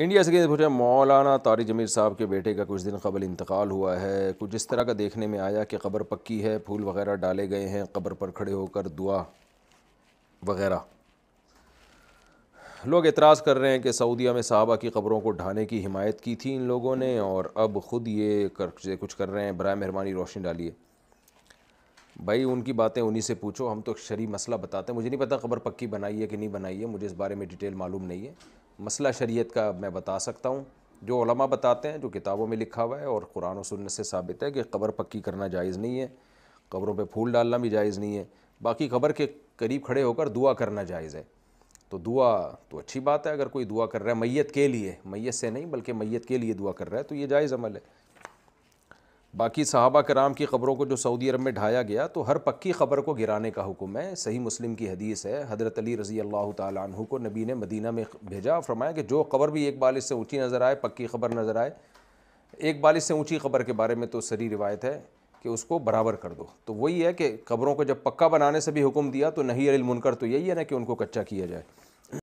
India से पूछा मौलाना तारी जमीर साहब के बेटे का कुछ दिन कबल इंतकाल हुआ है कुछ इस तरह का देखने में आया कि खबर पक्की है फूल वगैरह डाले गए हैं कबर पर खड़े होकर दुआ वगैरह लोग इतराज़ कर रहे हैं कि सऊदिया में साहबा की ख़बरों को ढाने की हिमायत की थी इन लोगों ने और अब ख़ुद ये कर कुछ कर रहे हैं बर मेहरबानी रोशनी डाली है भाई उनकी बातें उन्हीं से पूछो हम तो एक शरी मसला बताते हैं मुझे नहीं पता खबर पक्की बनाई है कि नहीं बनाई है मुझे इस बारे में डिटेल मालूम नहीं है मसला शरीयत का मैं बता सकता हूँ जो ओलमा बताते हैं जो किताबों में लिखा हुआ है और कुरान और सुन्नत से साबित है कि कब्र पक्की करना जायज़ नहीं है कब्रों पर फूल डालना भी जायज़ नहीं है बाकी कब्र के करीब खड़े होकर दुआ करना जायज़ है तो दुआ तो अच्छी बात है अगर कोई दुआ कर रहा है मैयत के लिए मैत से नहीं बल्कि मैत के लिए दुआ कर रहा है तो ये जायज़ अमल है बाकी सहाबा कराम की ख़बरों को जो सऊदी अरब में ढाया गया तो हर पक्की ख़बर को गिराने का हुक्म है सही मुस्लिम की हदीस है हज़रत अली रज़ी अल्लाह तु को नबी ने मदीना में भेजा और फरमाया कि जो ख़बर भी एक बाल इससे ऊँची नज़र आए पक्की ख़बर नज़र आए एक बाल इससे ऊँची ख़बर के बारे में तो सरी रिवायत है कि उसको बराबर कर दो तो वही है कि ख़बरों को जब पक्का बनाने से भी हुक्म दिया तो नहीं अलमुनकर तो यही है ना कि उनको कच्चा किया जाए